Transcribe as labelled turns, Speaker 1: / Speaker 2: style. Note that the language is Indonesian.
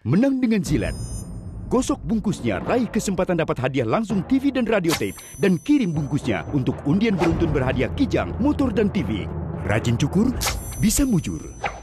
Speaker 1: Menang dengan zilet, Gosok bungkusnya, raih kesempatan dapat hadiah langsung TV dan radio tape. Dan kirim bungkusnya untuk undian beruntun berhadiah kijang, motor, dan TV. Rajin cukur, bisa mujur.